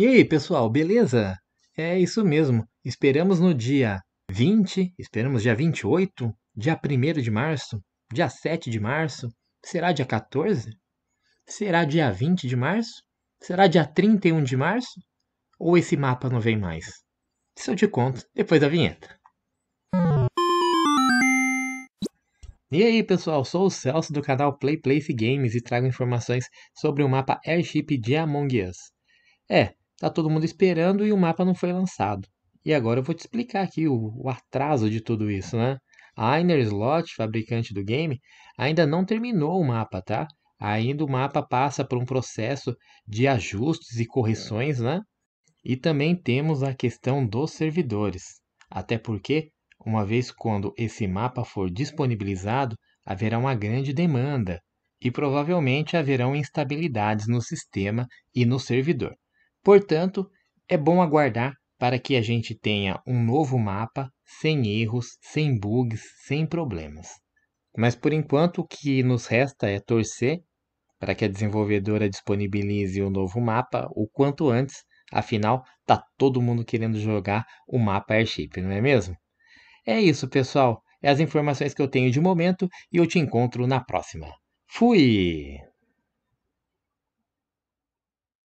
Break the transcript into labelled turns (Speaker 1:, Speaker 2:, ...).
Speaker 1: E aí, pessoal, beleza? É isso mesmo. Esperamos no dia 20, esperamos dia 28, dia 1 de março, dia 7 de março. Será dia 14? Será dia 20 de março? Será dia 31 de março? Ou esse mapa não vem mais? Isso eu te conto depois da vinheta. E aí pessoal, sou o Celso do canal Play Place Games e trago informações sobre o mapa Airship de Among Us. É, Tá todo mundo esperando e o mapa não foi lançado. E agora eu vou te explicar aqui o, o atraso de tudo isso, né? A Einer Slot, fabricante do game, ainda não terminou o mapa, tá? Ainda o mapa passa por um processo de ajustes e correções, né? E também temos a questão dos servidores. Até porque, uma vez quando esse mapa for disponibilizado, haverá uma grande demanda e provavelmente haverão instabilidades no sistema e no servidor. Portanto, é bom aguardar para que a gente tenha um novo mapa sem erros, sem bugs, sem problemas. Mas por enquanto, o que nos resta é torcer para que a desenvolvedora disponibilize o novo mapa o quanto antes, afinal, tá todo mundo querendo jogar o mapa Airship, não é mesmo? É isso, pessoal. É as informações que eu tenho de momento e eu te encontro na próxima. Fui!